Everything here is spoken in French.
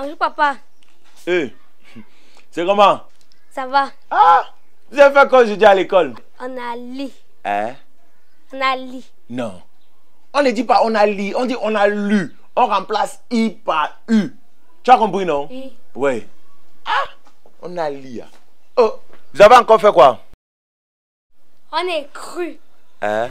Bonjour papa. Eh, c'est comment Ça va. Ah, vous avez fait quoi aujourd'hui à l'école On a lu. Hein On a lu. Non. On ne dit pas on a lu, on dit on a lu. On remplace I par U. Tu as compris, non Oui. Oui. Ah, on a lu. Ah. Oh, vous avez encore fait quoi On est cru. Hein